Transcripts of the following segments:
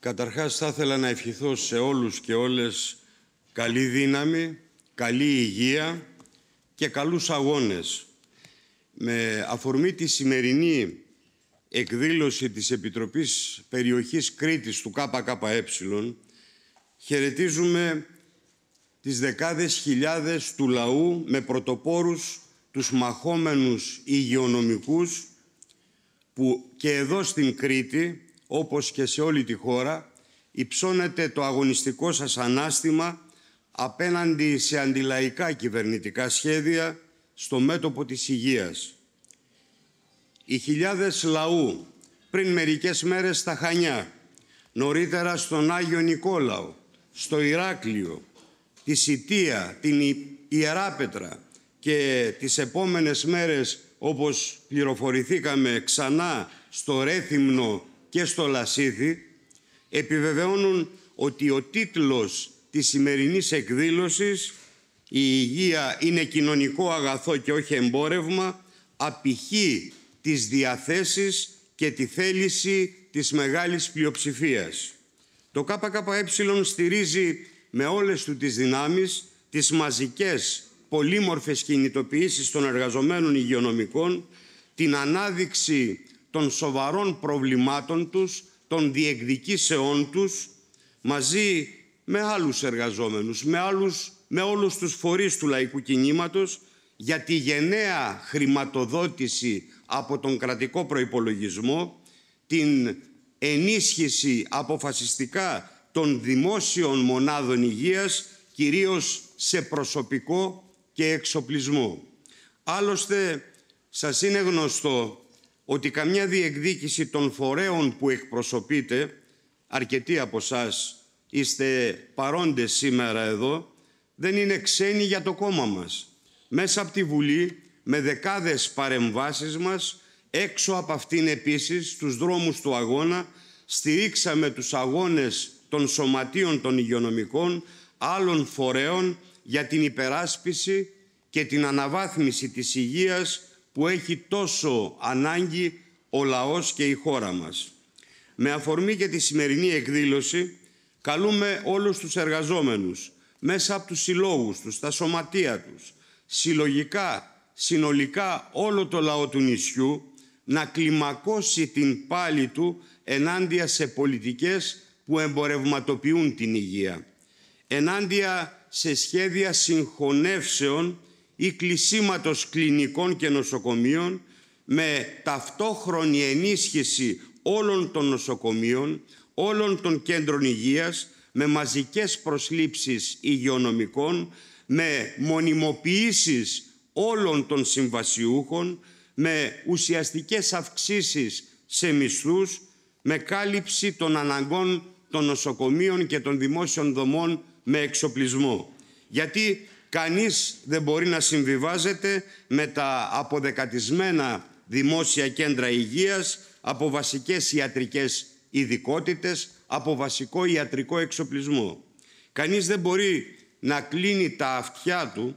Καταρχάς θα ήθελα να ευχηθώ σε όλους και όλες καλή δύναμη, καλή υγεία και καλούς αγώνες. Με αφορμή τη σημερινή εκδήλωση της Επιτροπής Περιοχής Κρήτης του ΚΚΕ χαιρετίζουμε τις δεκάδες χιλιάδες του λαού με πρωτοπόρους τους μαχόμενους υγειονομικούς που και εδώ στην Κρήτη όπως και σε όλη τη χώρα, υψώνεται το αγωνιστικό σας ανάστημα απέναντι σε αντιλαϊκά κυβερνητικά σχέδια στο μέτωπο της υγείας. Οι χιλιάδες λαού πριν μερικές μέρες στα Χανιά, νωρίτερα στον Άγιο Νικόλαο, στο Ηράκλειο, τη Σιτία, την Ιεράπετρα και τις επόμενες μέρες όπως πληροφορηθήκαμε ξανά στο Ρέθυμνο και στο Λασίθι επιβεβαιώνουν ότι ο τίτλος της σημερινής εκδήλωσης «Η υγεία είναι κοινωνικό αγαθό και όχι εμπόρευμα» απηχεί τις διαθέσεις και τη θέληση της μεγάλης πλειοψηφίας. Το ΚΚΕ στηρίζει με όλες του τις δυνάμεις τις μαζικές πολύμορφες κινητοποιήσεις των εργαζομένων υγειονομικών, την ανάδειξη των σοβαρών προβλημάτων τους, των διεκδικήσεών τους, μαζί με άλλους εργαζόμενους, με, άλλους, με όλους τους φορείς του λαϊκού κινήματος, για τη γενναία χρηματοδότηση από τον κρατικό προϋπολογισμό, την ενίσχυση αποφασιστικά των δημόσιων μονάδων υγείας, κυρίως σε προσωπικό και εξοπλισμό. Άλλωστε, σας είναι γνωστό ότι καμιά διεκδίκηση των φορέων που εκπροσωπείτε, αρκετοί από εσάς είστε παρόντες σήμερα εδώ, δεν είναι ξένοι για το κόμμα μας. Μέσα από τη Βουλή, με δεκάδες παρεμβάσεις μας, έξω από αυτήν επίσης, στους δρόμους του αγώνα, στηρίξαμε τους αγώνες των σωματείων των υγειονομικών, άλλων φορέων για την υπεράσπιση και την αναβάθμιση της υγείας που έχει τόσο ανάγκη ο λαός και η χώρα μας. Με αφορμή και τη σημερινή εκδήλωση, καλούμε όλους τους εργαζόμενους, μέσα από τους συλλόγους τους, τα σωματεία τους, συλλογικά, συνολικά όλο το λαό του νησιού, να κλιμακώσει την πάλη του ενάντια σε πολιτικές που εμπορευματοποιούν την υγεία, ενάντια σε σχέδια συγχωνεύσεων ή κλεισίματος κλινικών και νοσοκομείων με ταυτόχρονη ενίσχυση όλων των νοσοκομείων, όλων των κέντρων υγείας, με μαζικές προσλήψεις υγειονομικών, με μονιμοποιήσεις όλων των συμβασιούχων, με ουσιαστικές αυξήσεις σε μισθούς, με κάλυψη των αναγκών των νοσοκομείων και των δημόσιων δομών με εξοπλισμό. Γιατί Κανείς δεν μπορεί να συμβιβάζεται με τα αποδεκατισμένα δημόσια κέντρα υγείας, από βασικές ιατρικές ειδικότητες, από βασικό ιατρικό εξοπλισμό. Κανείς δεν μπορεί να κλείνει τα αυτιά του,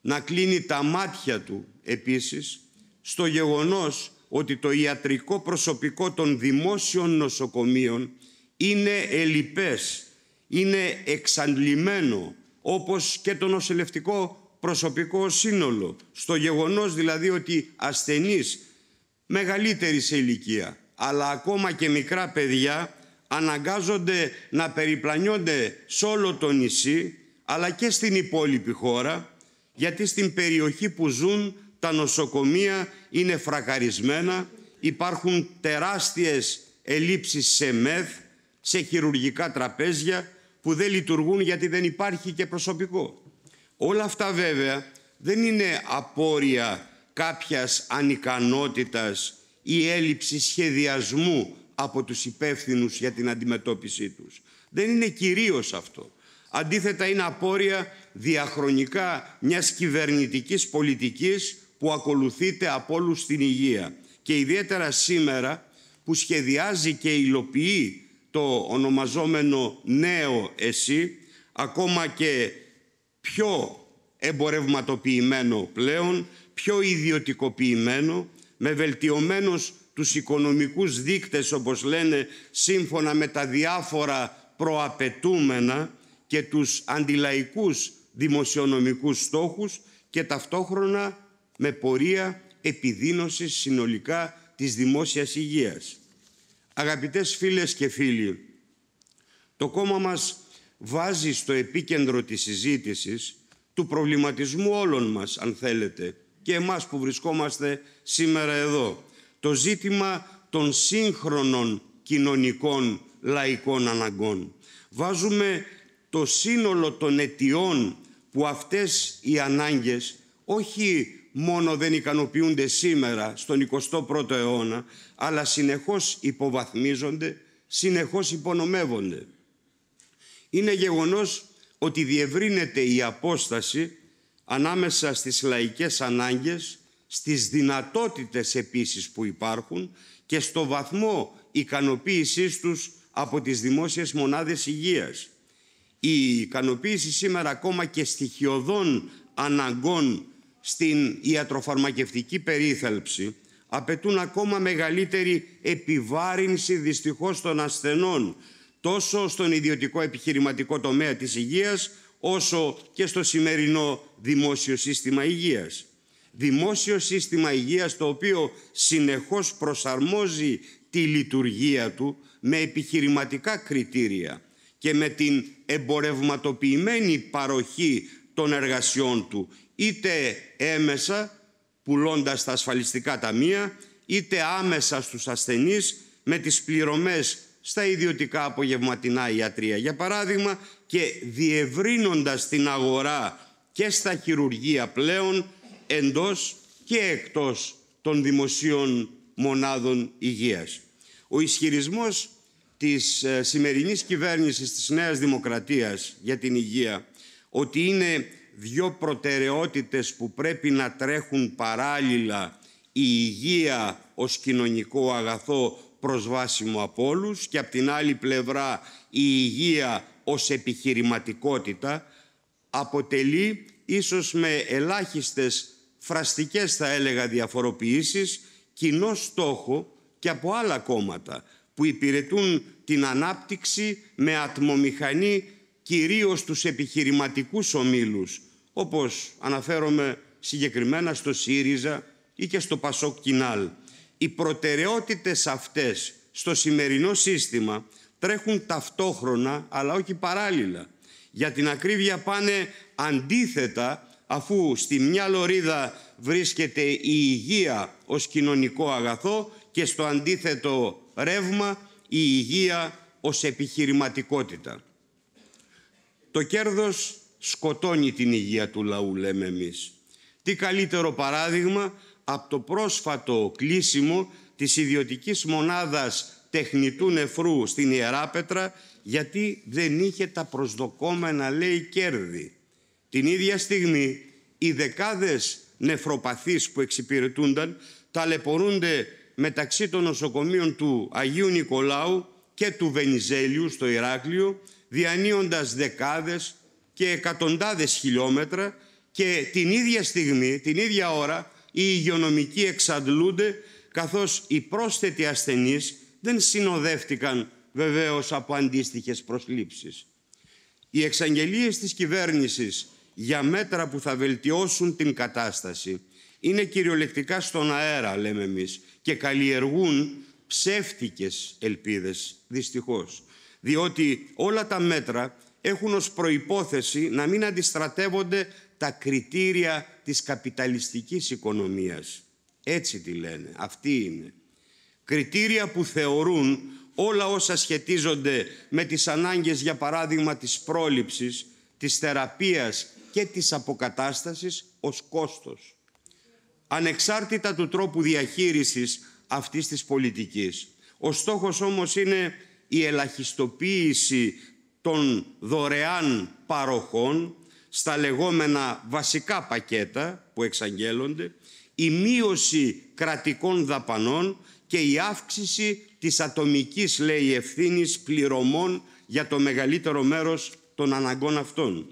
να κλείνει τα μάτια του επίσης, στο γεγονός ότι το ιατρικό προσωπικό των δημόσιων νοσοκομείων είναι ελλιπές, είναι εξαντλημένο όπως και το νοσηλευτικό προσωπικό σύνολο, στο γεγονός δηλαδή ότι ασθενείς μεγαλύτερη σε ηλικία, αλλά ακόμα και μικρά παιδιά αναγκάζονται να περιπλανιόνται σε όλο το νησί, αλλά και στην υπόλοιπη χώρα, γιατί στην περιοχή που ζουν τα νοσοκομεία είναι φρακαρισμένα, υπάρχουν τεράστιες ελλείψεις σε μεθ, σε χειρουργικά τραπέζια που δεν λειτουργούν γιατί δεν υπάρχει και προσωπικό. Όλα αυτά βέβαια δεν είναι απόρρια κάποιας ανικανότητας ή έλλειψη σχεδιασμού από τους υπεύθυνους για την αντιμετώπιση τους. Δεν είναι κυρίως αυτό. Αντίθετα είναι απόρρια διαχρονικά μιας κυβερνητικής πολιτικής που ακολουθείται από όλους στην υγεία. Και ιδιαίτερα σήμερα που σχεδιάζει και υλοποιεί το ονομαζόμενο νέο «εσύ», ακόμα και πιο εμπορευματοποιημένο πλέον, πιο ιδιωτικοποιημένο, με βελτιωμένους τους οικονομικούς δείκτες, όπως λένε, σύμφωνα με τα διάφορα προαπαιτούμενα και τους αντιλαϊκούς δημοσιονομικούς στόχους και ταυτόχρονα με πορεία επιδίνωσης συνολικά της δημόσιας υγείας. Αγαπητές φίλες και φίλοι, το κόμμα μας βάζει στο επίκεντρο της συζήτησης του προβληματισμού όλων μας, αν θέλετε, και εμάς που βρισκόμαστε σήμερα εδώ. Το ζήτημα των σύγχρονων κοινωνικών λαϊκών αναγκών. Βάζουμε το σύνολο των αιτιών που αυτές οι ανάγκες όχι μόνο δεν ικανοποιούνται σήμερα στον 21ο αιώνα, αλλά συνεχώς υποβαθμίζονται, συνεχώς υπονομεύονται. Είναι γεγονός ότι διευρύνεται η απόσταση ανάμεσα στις λαϊκές ανάγκες, στις δυνατότητες επίσης που υπάρχουν και στο βαθμό ικανοποίησής τους από τις δημόσιες μονάδες υγείας. Η ικανοποίηση σήμερα ακόμα και στοιχειωδών αναγκών στην ιατροφαρμακευτική περίθαλψη απαιτούν ακόμα μεγαλύτερη επιβάρυνση δυστυχώς των ασθενών τόσο στον ιδιωτικό επιχειρηματικό τομέα της υγείας όσο και στο σημερινό δημόσιο σύστημα υγείας. Δημόσιο σύστημα υγείας το οποίο συνεχώς προσαρμόζει τη λειτουργία του με επιχειρηματικά κριτήρια και με την εμπορευματοποιημένη παροχή των εργασιών του, είτε έμεσα πουλώντας τα ασφαλιστικά ταμεία, είτε άμεσα στους ασθενείς με τις πληρωμές στα ιδιωτικά απογευματινά ιατρία. Για παράδειγμα, και διευρύνοντας την αγορά και στα χειρουργεία πλέον εντός και εκτός των δημοσίων μονάδων υγείας. Ο ισχυρισμός της ε, σημερινής κυβέρνησης της Νέας Δημοκρατίας για την υγεία ότι είναι δύο προτεραιότητες που πρέπει να τρέχουν παράλληλα η υγεία ως κοινωνικό αγαθό προσβάσιμο από όλους και από την άλλη πλευρά η υγεία ως επιχειρηματικότητα αποτελεί ίσως με ελάχιστες φραστικές θα έλεγα διαφοροποιήσεις κοινό στόχο και από άλλα κόμματα που υπηρετούν την ανάπτυξη με ατμομηχανή κυρίως τους επιχειρηματικούς ομίλους, όπως αναφέρομαι συγκεκριμένα στο ΣΥΡΙΖΑ ή και στο ΠΑΣΟΚ ΚΙΝΑΛ. Οι προτεραιότητες αυτές στο σημερινό σύστημα τρέχουν ταυτόχρονα αλλά όχι παράλληλα. Για την ακρίβεια πάνε αντίθετα αφού στη μια λωρίδα βρίσκεται η υγεία ως κοινωνικό αγαθό και στο αντίθετο ρεύμα η υγεία ως επιχειρηματικότητα. Το κέρδος σκοτώνει την υγεία του λαού, λέμε εμείς. Τι καλύτερο παράδειγμα από το πρόσφατο κλείσιμο της ιδιωτικής μονάδας τεχνητού νεφρού στην Ιεράπετρα γιατί δεν είχε τα προσδοκόμενα, λέει, κέρδη. Την ίδια στιγμή οι δεκάδες νεφροπαθείς που εξυπηρετούνταν ταλαιπωρούνται μεταξύ των νοσοκομείων του Αγίου Νικολάου και του Βενιζέλιου στο Ηράκλειο διανύοντας δεκάδες και εκατοντάδες χιλιόμετρα και την ίδια στιγμή, την ίδια ώρα, οι υγειονομικοί εξαντλούνται καθώς οι πρόσθετοι ασθενείς δεν συνοδεύτηκαν βεβαίως από αντίστοιχες προσλήψεις. Οι εξαγγελίες της κυβέρνησης για μέτρα που θα βελτιώσουν την κατάσταση είναι κυριολεκτικά στον αέρα, λέμε εμείς, και καλλιεργούν ψεύτικες ελπίδες, δυστυχώς διότι όλα τα μέτρα έχουν ως προϋπόθεση να μην αντιστρατεύονται τα κριτήρια της καπιταλιστικής οικονομίας. Έτσι τη λένε, αυτή είναι. Κριτήρια που θεωρούν όλα όσα σχετίζονται με τις ανάγκες, για παράδειγμα, της πρόληψης, της θεραπείας και της αποκατάστασης ως κόστος. Ανεξάρτητα του τρόπου διαχείρισης αυτής της πολιτικής. Ο στόχος όμως είναι η ελαχιστοποίηση των δωρεάν παροχών στα λεγόμενα βασικά πακέτα που εξαγγέλλονται, η μείωση κρατικών δαπανών και η αύξηση της ατομικής, λέει, ευθύνης πληρωμών για το μεγαλύτερο μέρος των αναγκών αυτών.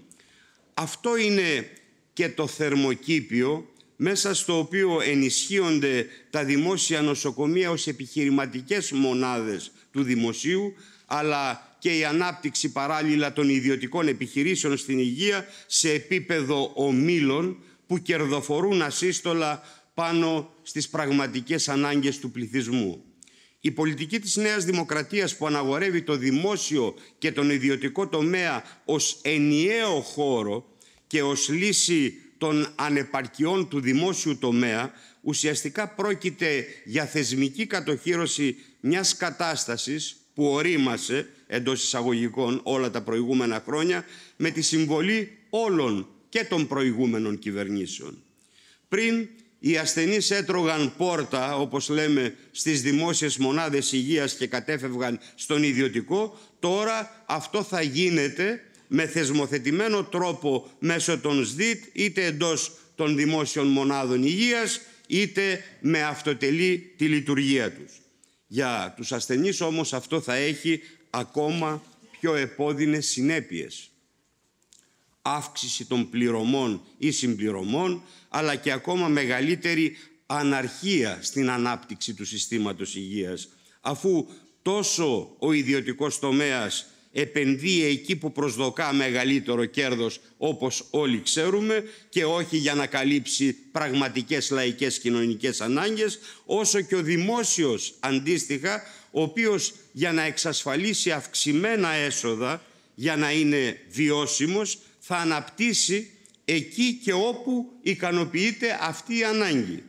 Αυτό είναι και το θερμοκήπιο μέσα στο οποίο ενισχύονται τα δημόσια νοσοκομεία ως επιχειρηματικές μονάδες του δημοσίου, αλλά και η ανάπτυξη παράλληλα των ιδιωτικών επιχειρήσεων στην υγεία σε επίπεδο ομίλων που κερδοφορούν ασύστολα πάνω στις πραγματικές ανάγκες του πληθυσμού. Η πολιτική της Νέας Δημοκρατίας που αναγορεύει το δημόσιο και τον ιδιωτικό τομέα ως ενιαίο χώρο και ως λύση των ανεπαρκειών του δημόσιου τομέα, ουσιαστικά πρόκειται για θεσμική κατοχήρωση μιας κατάστασης που ορίμασε εντός εισαγωγικών όλα τα προηγούμενα χρόνια με τη συμβολή όλων και των προηγούμενων κυβερνήσεων. Πριν οι ασθενείς έτρωγαν πόρτα, όπως λέμε, στις δημόσιες μονάδες υγείας και κατέφευγαν στον ιδιωτικό, τώρα αυτό θα γίνεται με θεσμοθετημένο τρόπο μέσω των ΣΔΙΤ είτε εντός των δημόσιων μονάδων υγείας είτε με αυτοτελή τη λειτουργία τους. Για τους ασθενείς όμως αυτό θα έχει ακόμα πιο επώδυνες συνέπειες. Αύξηση των πληρωμών ή συμπληρωμών, αλλά και ακόμα μεγαλύτερη αναρχία στην ανάπτυξη του συστήματος υγείας, αφού τόσο ο ιδιωτικός τομέας επενδύει εκεί που προσδοκά μεγαλύτερο κέρδος όπως όλοι ξέρουμε και όχι για να καλύψει πραγματικές λαϊκές κοινωνικές ανάγκες όσο και ο δημόσιος αντίστοιχα ο οποίος για να εξασφαλίσει αυξημένα έσοδα για να είναι βιώσιμος θα αναπτύσσει εκεί και όπου ικανοποιείται αυτή η ανάγκη.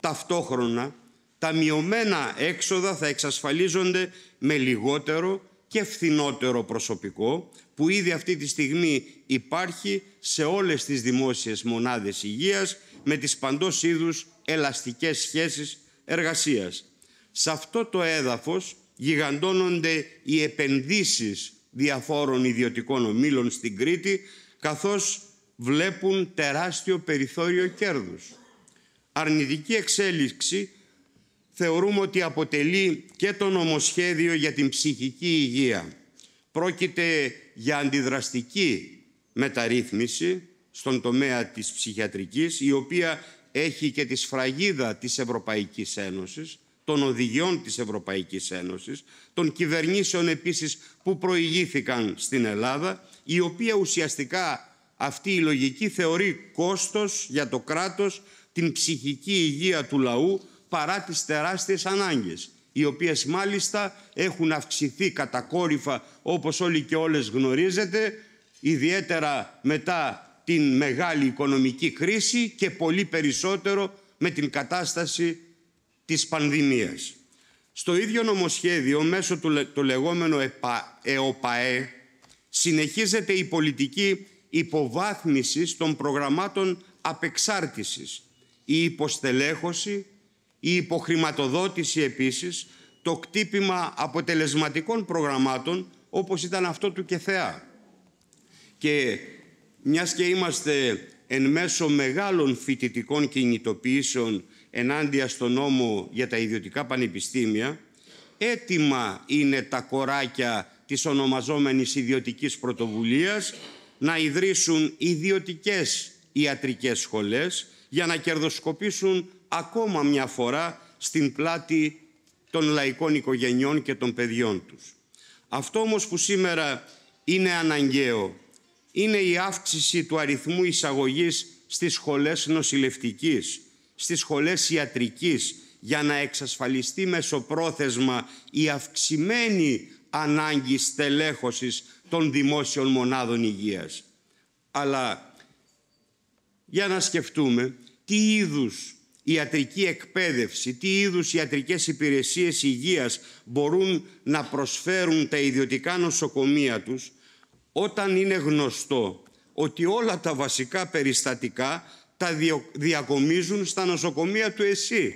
Ταυτόχρονα τα μειωμένα έξοδα θα εξασφαλίζονται με λιγότερο και φθηνότερο προσωπικό που ήδη αυτή τη στιγμή υπάρχει σε όλες τις δημόσιες μονάδες υγείας με τις παντός είδους ελαστικές σχέσεις εργασίας. Σε αυτό το έδαφος γιγαντώνονται οι επενδύσεις διαφόρων ιδιωτικών ομίλων στην Κρήτη καθώς βλέπουν τεράστιο περιθώριο κέρδους. Αρνητική εξέλιξη θεωρούμε ότι αποτελεί και το νομοσχέδιο για την ψυχική υγεία. Πρόκειται για αντιδραστική μεταρρύθμιση στον τομέα της ψυχιατρικής, η οποία έχει και τη σφραγίδα της Ευρωπαϊκής Ένωσης, των οδηγιών της Ευρωπαϊκής Ένωσης, των κυβερνήσεων επίσης που προηγήθηκαν στην Ελλάδα, η οποία ουσιαστικά αυτή η λογική θεωρεί κόστος για το κράτος την ψυχική υγεία του λαού παρά τις τεράστιες ανάγκες, οι οποίες μάλιστα έχουν αυξηθεί κατακόρυφα όπως όλοι και όλες γνωρίζετε, ιδιαίτερα μετά την μεγάλη οικονομική κρίση και πολύ περισσότερο με την κατάσταση της πανδημίας. Στο ίδιο νομοσχέδιο, μέσω του, λεγόμενου ΕΟΠΑΕ, συνεχίζεται η πολιτική υποβάθμισης των προγραμμάτων απεξάρτησης, η υποστελέχωση, η υποχρηματοδότηση επίσης, το κτύπημα αποτελεσματικών προγραμμάτων όπως ήταν αυτό του ΚΕΘΕΑ. Και μιας και είμαστε εν μέσω μεγάλων φοιτητικών κινητοποιήσεων ενάντια στον νόμο για τα ιδιωτικά πανεπιστήμια, έτοιμα είναι τα κοράκια της ονομαζόμενης ιδιωτικής πρωτοβουλίας να ιδρύσουν ιδιωτικές ιατρικές σχολές για να κερδοσκοπήσουν ακόμα μια φορά στην πλάτη των λαϊκών οικογενειών και των παιδιών τους. Αυτό όμως που σήμερα είναι αναγκαίο είναι η αύξηση του αριθμού εισαγωγής στις σχολές νοσηλευτικής, στις σχολές ιατρικής, για να εξασφαλιστεί μεσοπρόθεσμα η αυξημένη ανάγκη στελέχωσης των δημόσιων μονάδων υγείας. Αλλά για να σκεφτούμε τι είδους ιατρική εκπαίδευση, τι είδους ιατρικές υπηρεσίες υγείας μπορούν να προσφέρουν τα ιδιωτικά νοσοκομεία τους, όταν είναι γνωστό ότι όλα τα βασικά περιστατικά τα διακομίζουν στα νοσοκομεία του ΕΣΥ.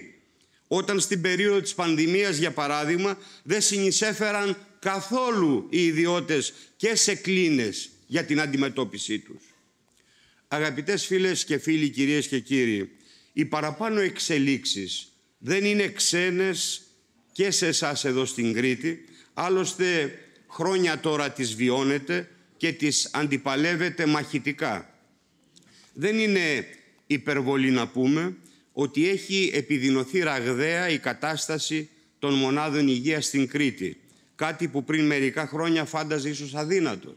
Όταν στην περίοδο της πανδημίας, για παράδειγμα, δεν συνεισέφεραν καθόλου οι ιδιώτες και σε κλίνες για την αντιμετώπιση τους. Αγαπητές φίλες και φίλοι, κυρίες και κύριοι, οι παραπάνω εξελίξεις δεν είναι ξένες και σε εσάς εδώ στην Κρήτη. Άλλωστε χρόνια τώρα τις βιώνετε και τις αντιπαλεύετε μαχητικά. Δεν είναι υπερβολή να πούμε ότι έχει επιδεινωθεί ραγδαία η κατάσταση των μονάδων υγείας στην Κρήτη. Κάτι που πριν μερικά χρόνια φάνταζε ίσως αδύνατο.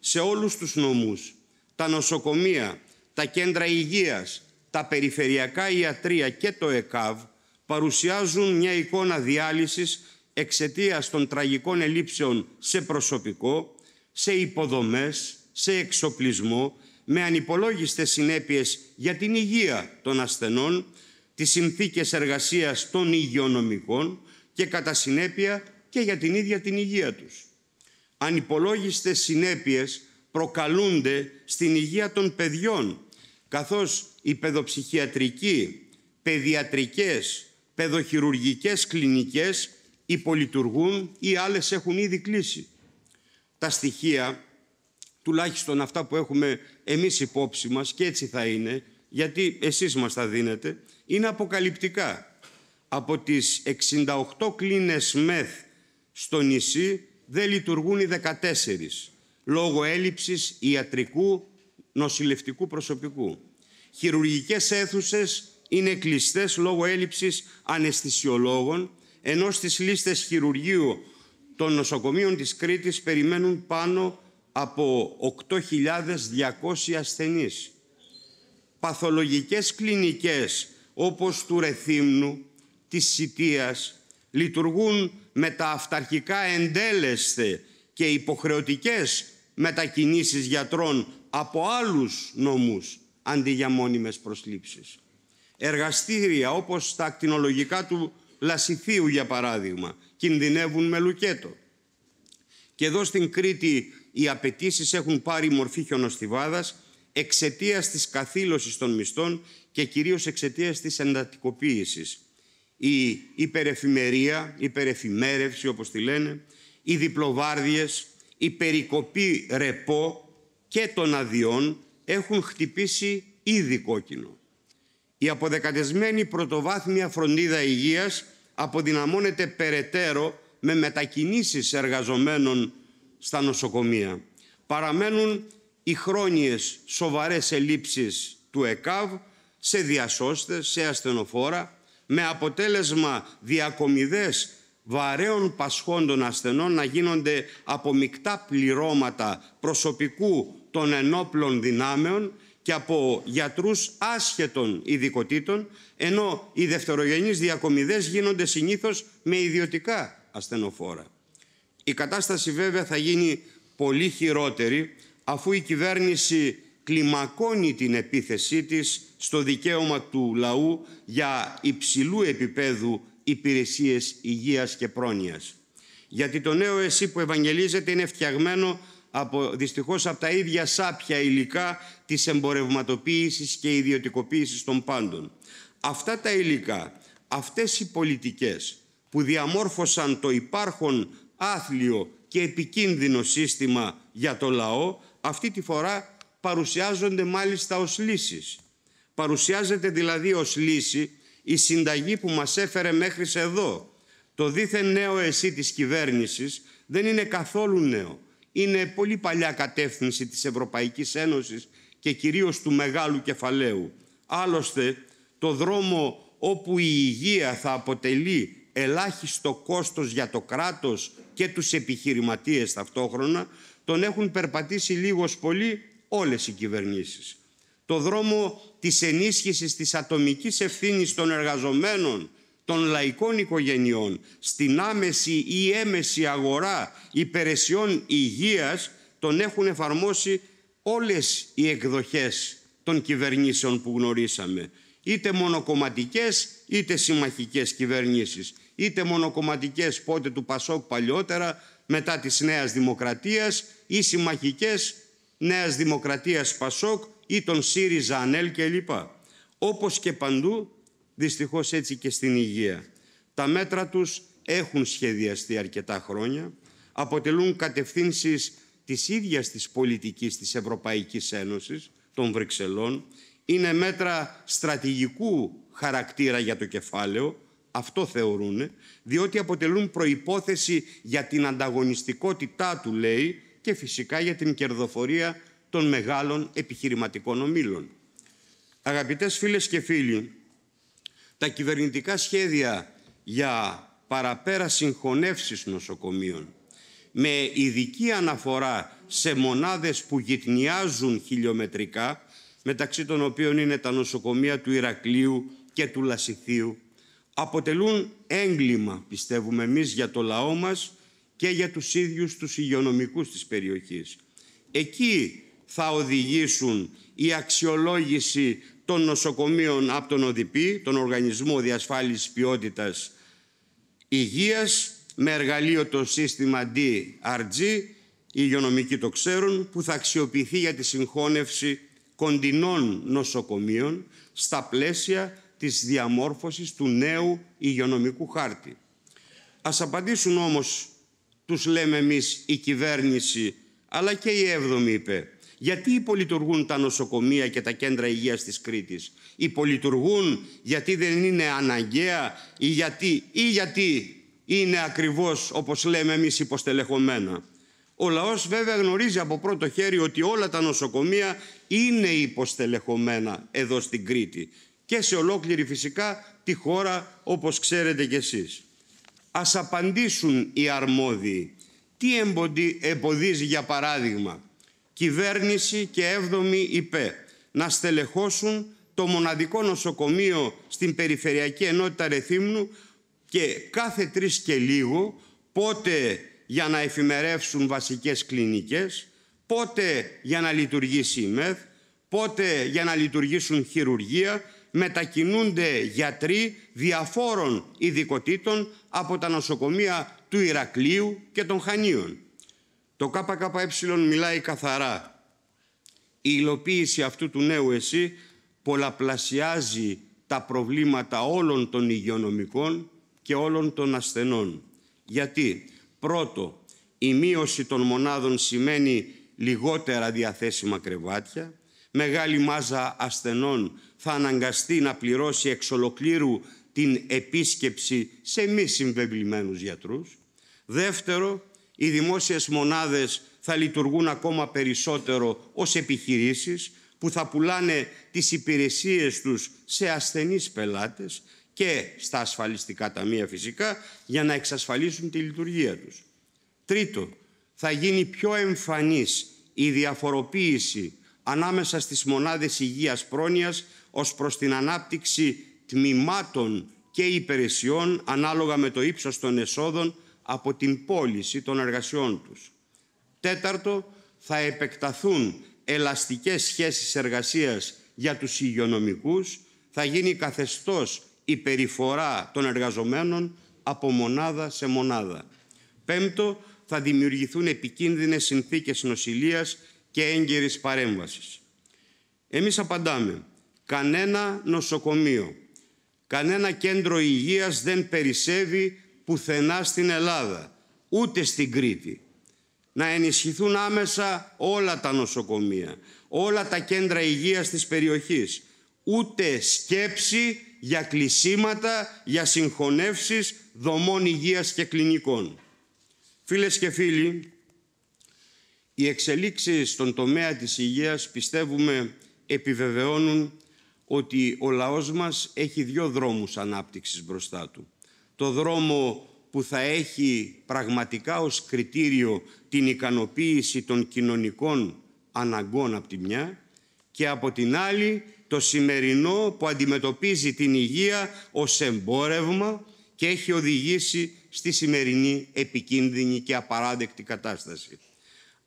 Σε όλους τους νομούς, τα νοσοκομεία, τα κέντρα υγείας, τα περιφερειακά ιατρία και το ΕΚΑΒ παρουσιάζουν μια εικόνα διάλυσης εξαιτίας των τραγικών ελήψεων σε προσωπικό, σε υποδομές, σε εξοπλισμό, με ανυπολόγιστες συνέπειες για την υγεία των ασθενών, τις συνθήκες εργασίας των υγειονομικών και κατά συνέπεια και για την ίδια την υγεία τους. Ανυπολόγιστες συνέπειες προκαλούνται στην υγεία των παιδιών, καθώς η παιδοψυχιατρική, παιδιατρικές, παιδοχειρουργικές κλινικές υπολειτουργούν ή άλλες έχουν ήδη κλείσει. Τα στοιχεία, τουλάχιστον αυτά που έχουμε εμείς υπόψη μας, και έτσι θα είναι, γιατί εσείς μας τα δίνετε, είναι αποκαλυπτικά. Από τις 68 κλίνες ΜΕΘ στο νησί δεν λειτουργούν οι 14, λόγω έλλειψης ιατρικού νοσηλευτικού προσωπικού χειρουργικές αίθουσες είναι κλειστές λόγω έλλειψης αναισθησιολόγων, ενώ στις λίστες χειρουργείου των νοσοκομείων της Κρήτης περιμένουν πάνω από 8.200 ασθενείς. Παθολογικές κλινικές όπως του Ρεθύμνου, της Σιτίας, λειτουργούν με τα αυταρχικά εντέλεσθε και υποχρεωτικές μετακινήσεις γιατρών από άλλους νομούς αντί για μόνιμες προσλήψεις. Εργαστήρια όπως τα ακτινολογικά του Λασιθίου για παράδειγμα κινδυνεύουν με λουκέτο. Και εδώ στην Κρήτη οι απαιτήσεις έχουν πάρει μορφή χιονοστιβάδας εξαιτίας της καθήλωσης των μισθών και κυρίως εξαιτίας της εντατικοποίησης. Η υπερεφημερία, η υπερεφημέρευση όπως τη λένε, οι διπλοβάρδιες, η περικοπή ρεπό και των αδειών έχουν χτυπήσει ήδη κόκκινο. Η αποδεκατεσμένη πρωτοβάθμια φροντίδα υγείας αποδυναμώνεται περαιτέρω με μετακινήσεις εργαζομένων στα νοσοκομεία. Παραμένουν οι χρόνιες σοβαρές ελλείψεις του ΕΚΑΒ σε διασώστες, σε ασθενοφόρα, με αποτέλεσμα διακομιδές βαρέων πασχών των ασθενών να γίνονται μεικτά πληρώματα προσωπικού των ενόπλων δυνάμεων και από γιατρούς άσχετων ειδικοτήτων, ενώ οι δευτερογενείς διακομιδές γίνονται συνήθως με ιδιωτικά ασθενοφόρα. Η κατάσταση βέβαια θα γίνει πολύ χειρότερη αφού η κυβέρνηση κλιμακώνει την επίθεσή της στο δικαίωμα του λαού για υψηλού επίπεδου υπηρεσίες υγείας και πρόνοιας. Γιατί το νέο ΕΣΥ που ευαγγελίζεται είναι φτιαγμένο από, δυστυχώς από τα ίδια σάπια υλικά της εμπορευματοποίησης και ιδιωτικοποίησης των πάντων. Αυτά τα υλικά, αυτές οι πολιτικές που διαμόρφωσαν το υπάρχον άθλιο και επικίνδυνο σύστημα για το λαό, αυτή τη φορά παρουσιάζονται μάλιστα ως λύσεις. Παρουσιάζεται δηλαδή ως λύση η συνταγή που μας έφερε μέχρι εδώ. Το δίθεν νέο εσύ της κυβέρνησης δεν είναι καθόλου νέο είναι πολύ παλιά κατεύθυνση της Ευρωπαϊκής Ένωσης και κυρίως του μεγάλου κεφαλαίου. Άλλωστε, το δρόμο όπου η υγεία θα αποτελεί ελάχιστο κόστος για το κράτος και τους επιχειρηματίες ταυτόχρονα, τον έχουν περπατήσει λίγος πολύ όλες οι κυβερνήσεις. Το δρόμο της ενίσχυσης της ατομικής ευθύνης των εργαζομένων των λαϊκών οικογενειών στην άμεση ή έμεση αγορά υπηρεσιών υγείας τον έχουν εφαρμόσει όλες οι εκδοχές των κυβερνήσεων που γνωρίσαμε. Είτε μονοκομματικές είτε συμμαχικές κυβερνήσεις. Είτε μονοκομματικές πότε του Πασόκ παλιότερα μετά της Νέας Δημοκρατίας ή συμμαχικές Νέας Δημοκρατίας Πασόκ ή τον ΣΥΡΙΖΑ ΑΝΕΛ κλπ. Όπως και παντού δυστυχώς έτσι και στην υγεία. Τα μέτρα τους έχουν σχεδιαστεί αρκετά χρόνια, αποτελούν κατευθύνσεις της ίδιας της πολιτικής της Ευρωπαϊκής Ένωσης, των Βρυξελών, είναι μέτρα στρατηγικού χαρακτήρα για το κεφάλαιο, αυτό θεωρούν, διότι αποτελούν προϋπόθεση για την ανταγωνιστικότητά του, λέει, και φυσικά για την κερδοφορία των μεγάλων επιχειρηματικών ομίλων. Αγαπητές φίλες και φίλοι, τα κυβερνητικά σχέδια για παραπέρα συγχωνεύσεις νοσοκομείων με ειδική αναφορά σε μονάδες που γυτνιάζουν χιλιομετρικά μεταξύ των οποίων είναι τα νοσοκομεία του Ηρακλείου και του Λασιθίου αποτελούν έγκλημα, πιστεύουμε εμείς, για το λαό μας και για τους ίδιους τους υγειονομικούς της περιοχής. Εκεί θα οδηγήσουν η αξιολόγηση των νοσοκομείων από τον ΟΔΠΗ, τον Οργανισμό Διασφάλισης Ποιότητας Υγείας, με εργαλείο το σύστημα DRG, η υγειονομικοί το ξέρουν, που θα αξιοποιηθεί για τη συγχώνευση κοντινών νοσοκομείων στα πλαίσια της διαμόρφωσης του νέου υγειονομικού χάρτη. Ας απαντήσουν όμως, τους λέμε εμείς, η κυβέρνηση, αλλά και η 7η είπε, γιατί υπολειτουργούν τα νοσοκομεία και τα κέντρα υγείας της Κρήτης. Υπολειτουργούν γιατί δεν είναι αναγκαία ή γιατί, ή γιατί είναι ακριβώς, όπως λέμε εμείς, υποστελεχωμένα. Ο λαός βέβαια γνωρίζει από πρώτο χέρι ότι όλα τα νοσοκομεία είναι υποστελεχωμένα εδώ στην Κρήτη και σε ολόκληρη φυσικά τη χώρα όπως ξέρετε κι εσείς. Ας απαντήσουν οι αρμόδιοι. Τι εμποδίζει για παράδειγμα κυβέρνηση και έβδομη ΙΠΕ να στελεχώσουν το μοναδικό νοσοκομείο στην Περιφερειακή Ενότητα Ρεθύμνου και κάθε τρεις και λίγο, πότε για να εφημερεύσουν βασικές κλινικές, πότε για να λειτουργήσει η ΜΕΘ, πότε για να λειτουργήσουν χειρουργία, μετακινούνται γιατροί διαφόρων ειδικοτήτων από τα νοσοκομεία του Ηρακλείου και των Χανίων. Το ΚΚΕ μιλάει καθαρά. Η υλοποίηση αυτού του νέου ΕΣΥ πολλαπλασιάζει τα προβλήματα όλων των υγειονομικών και όλων των ασθενών. Γιατί, πρώτο, η μείωση των μονάδων σημαίνει λιγότερα διαθέσιμα κρεβάτια, μεγάλη μάζα ασθενών θα αναγκαστεί να πληρώσει εξ ολοκλήρου την επίσκεψη σε μη συμβεβλημένους γιατρούς. Δεύτερο, οι δημόσιες μονάδες θα λειτουργούν ακόμα περισσότερο ως επιχειρήσεις που θα πουλάνε τις υπηρεσίες τους σε ασθενείς πελάτες και στα ασφαλιστικά ταμεία φυσικά για να εξασφαλίσουν τη λειτουργία τους. Τρίτο, θα γίνει πιο εμφανής η διαφοροποίηση ανάμεσα στις μονάδες υγείας πρόνοιας ως προς την ανάπτυξη τμήματων και υπηρεσιών ανάλογα με το ύψος των εσόδων από την πώληση των εργασιών τους. Τέταρτο, θα επεκταθούν ελαστικές σχέσεις εργασίας για τους υγειονομικούς, θα γίνει καθεστώς η περιφορά των εργαζομένων από μονάδα σε μονάδα. Πέμπτο, θα δημιουργηθούν επικίνδυνες συνθήκες νοσηλείας και έγκαιρης παρέμβασης. Εμείς απαντάμε, κανένα νοσοκομείο, κανένα κέντρο υγείας δεν περισσεύει πουθενά στην Ελλάδα, ούτε στην Κρήτη. Να ενισχυθούν άμεσα όλα τα νοσοκομεία, όλα τα κέντρα υγείας της περιοχής. Ούτε σκέψη για κλεισίματα, για συγχωνεύσεις δομών υγείας και κλινικών. Φίλες και φίλοι, οι εξελίξεις στον τομέα της υγείας πιστεύουμε επιβεβαιώνουν ότι ο λαός μας έχει δύο δρόμους ανάπτυξης μπροστά του το δρόμο που θα έχει πραγματικά ως κριτήριο την ικανοποίηση των κοινωνικών αναγκών από τη μια και από την άλλη το σημερινό που αντιμετωπίζει την υγεία ως εμπόρευμα και έχει οδηγήσει στη σημερινή επικίνδυνη και απαράδεκτη κατάσταση.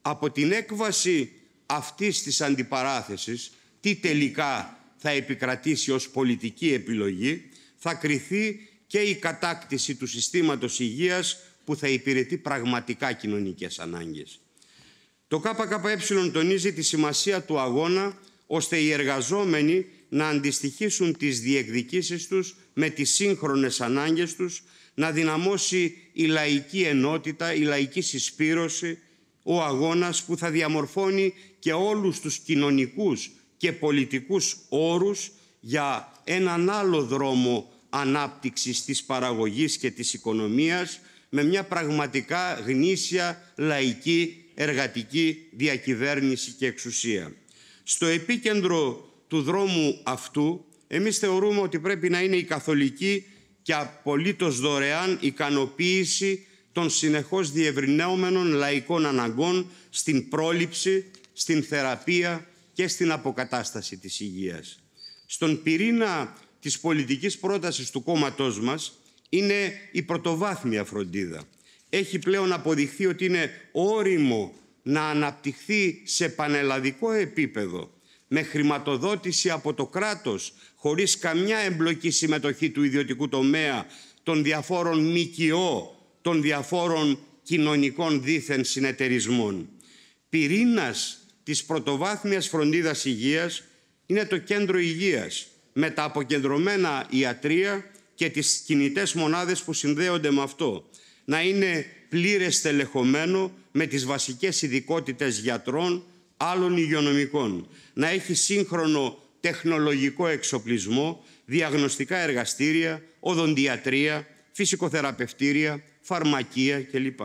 Από την έκβαση αυτής της αντιπαράθεσης, τι τελικά θα επικρατήσει ως πολιτική επιλογή, θα κριθεί και η κατάκτηση του συστήματος υγείας που θα υπηρετεί πραγματικά κοινωνικές ανάγκες. Το ΚΚΕ τονίζει τη σημασία του αγώνα ώστε οι εργαζόμενοι να αντιστοιχίσουν τις διεκδικήσεις τους με τις σύγχρονες ανάγκες τους, να δυναμώσει η λαϊκή ενότητα, η λαϊκή συσπήρωση, ο αγώνας που θα διαμορφώνει και όλους τους κοινωνικούς και πολιτικούς όρους για έναν άλλο δρόμο ανάπτυξης της παραγωγής και της οικονομίας με μια πραγματικά γνήσια λαϊκή εργατική διακυβέρνηση και εξουσία. Στο επίκεντρο του δρόμου αυτού εμείς θεωρούμε ότι πρέπει να είναι η καθολική και απολύτως δωρεάν ικανοποίηση των συνεχώς διευρυνόμενων λαϊκών αναγκών στην πρόληψη, στην θεραπεία και στην αποκατάσταση της υγείας. Στον πυρήνα της πολιτικής πρότασης του κόμματός μας είναι η πρωτοβάθμια φροντίδα. Έχει πλέον αποδειχθεί ότι είναι όριμο να αναπτυχθεί σε πανελλαδικό επίπεδο με χρηματοδότηση από το κράτος χωρίς καμιά εμπλοκή συμμετοχή του ιδιωτικού τομέα των διαφόρων ΜΚΟ, των διαφόρων κοινωνικών δίθεν συνεταιρισμών. Πυρήνας της πρωτοβάθμιας φροντίδας υγείας είναι το κέντρο υγείας με τα αποκεντρωμένα ιατρία και τις κινητές μονάδες που συνδέονται με αυτό. Να είναι πλήρες τελεχωμένο με τις βασικές ειδικότητες γιατρών, άλλων υγειονομικών. Να έχει σύγχρονο τεχνολογικό εξοπλισμό, διαγνωστικά εργαστήρια, οδοντιατρία, φυσικοθεραπευτήρια, φαρμακεία κλπ.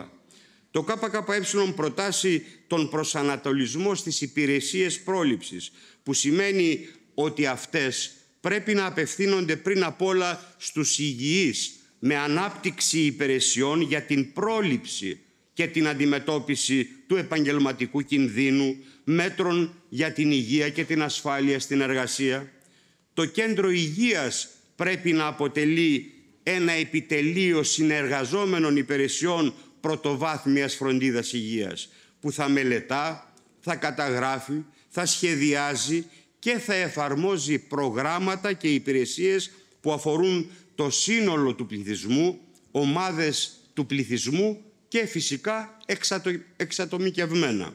Το ΚΚΕ προτάσει τον προσανατολισμό στις υπηρεσίες πρόληψης, που σημαίνει ότι αυτές πρέπει να απευθύνονται πριν απ' όλα στους υγιείς με ανάπτυξη υπηρεσιών για την πρόληψη και την αντιμετώπιση του επαγγελματικού κινδύνου, μέτρων για την υγεία και την ασφάλεια στην εργασία. Το Κέντρο Υγείας πρέπει να αποτελεί ένα επιτελείο συνεργαζόμενων υπηρεσιών πρωτοβάθμιας φροντίδας υγείας, που θα μελετά, θα καταγράφει, θα σχεδιάζει και θα εφαρμόζει προγράμματα και υπηρεσίες που αφορούν το σύνολο του πληθυσμού, ομάδες του πληθυσμού και φυσικά εξατο... εξατομικευμένα.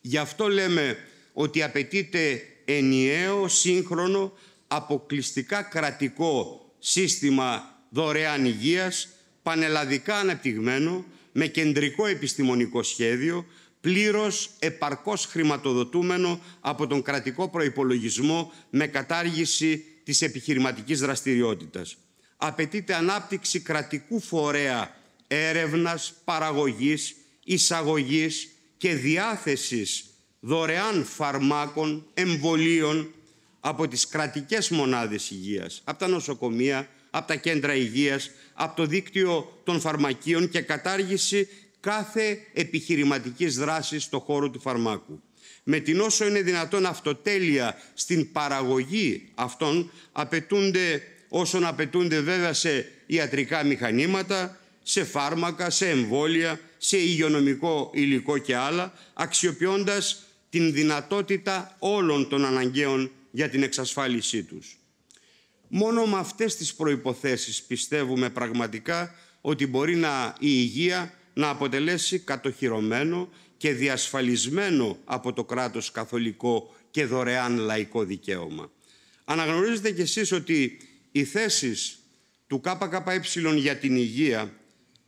Γι' αυτό λέμε ότι απαιτείται ενιαίο, σύγχρονο, αποκλειστικά κρατικό σύστημα δωρεάν υγείας, πανελλαδικά αναπτυγμένο, με κεντρικό επιστημονικό σχέδιο, πλήρως επαρκώς χρηματοδοτούμενο από τον κρατικό προϋπολογισμό με κατάργηση της επιχειρηματικής δραστηριότητας. Απαιτείται ανάπτυξη κρατικού φορέα έρευνας, παραγωγής, εισαγωγής και διάθεσης δωρεάν φαρμάκων, εμβολίων από τις κρατικές μονάδες υγείας, από τα νοσοκομεία, από τα κέντρα υγείας, από το δίκτυο των φαρμακείων και κατάργηση κάθε επιχειρηματικής δράσης στον χώρο του φαρμάκου. Με την όσο είναι δυνατόν αυτοτέλεια στην παραγωγή αυτών απαιτούνται όσον απαιτούνται βέβαια σε ιατρικά μηχανήματα, σε φάρμακα, σε εμβόλια, σε υγειονομικό υλικό και άλλα, αξιοποιώντας την δυνατότητα όλων των αναγκαίων για την εξασφάλισή τους. Μόνο με αυτές τις προϋποθέσεις πιστεύουμε πραγματικά ότι μπορεί να η υγεία να αποτελέσει κατοχυρωμένο και διασφαλισμένο από το κράτος καθολικό και δωρεάν λαϊκό δικαίωμα. Αναγνωρίζετε κι εσείς ότι οι θέσεις του ΚΚΕ για την υγεία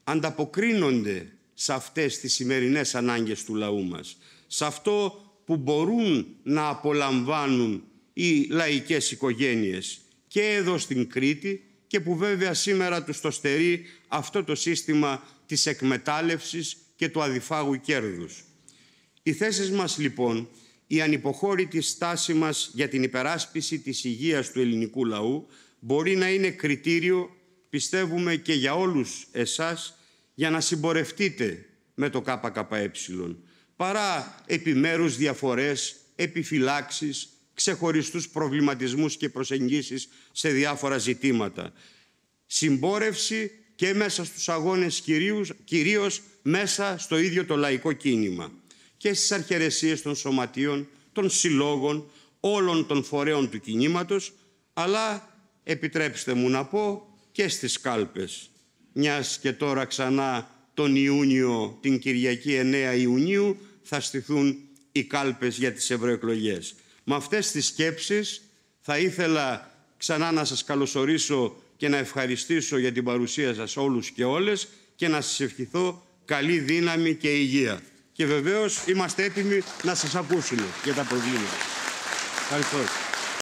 ανταποκρίνονται σε αυτές τις σημερινές ανάγκες του λαού μας. Σε αυτό που μπορούν να απολαμβάνουν οι λαϊκές οικογένειες και εδώ στην Κρήτη και που βέβαια σήμερα τους το στερεί αυτό το σύστημα της εκμετάλλευσης και του αδιφάγου κέρδους. Οι θέσεις μας λοιπόν, η ανυποχώρητη στάση μας για την υπεράσπιση της υγείας του ελληνικού λαού μπορεί να είναι κριτήριο, πιστεύουμε και για όλους εσάς, για να συμπορευτείτε με το ΚΚΕ, παρά επιμέρους διαφορές, επιφυλάξεις, ξεχωριστούς προβληματισμούς και προσεγγίσεις σε διάφορα ζητήματα. Συμπόρευση και μέσα στους αγώνες κυρίως, κυρίως μέσα στο ίδιο το λαϊκό κίνημα και στις αρχαιρεσίες των σωματείων, των συλλόγων, όλων των φορέων του κινήματος, αλλά επιτρέψτε μου να πω και στις κάλπες. Μιας και τώρα ξανά τον Ιούνιο, την Κυριακή 9 Ιουνίου, θα στηθούν οι κάλπες για τις ευρωεκλογές. Με αυτές τις σκέψεις θα ήθελα ξανά να σας καλωσορίσω και να ευχαριστήσω για την παρουσία σας όλους και όλες και να σας ευχηθώ καλή δύναμη και υγεία. Και βεβαίως είμαστε έτοιμοι να σας ακούσουμε για τα προβλήματα. Ευχαριστώ.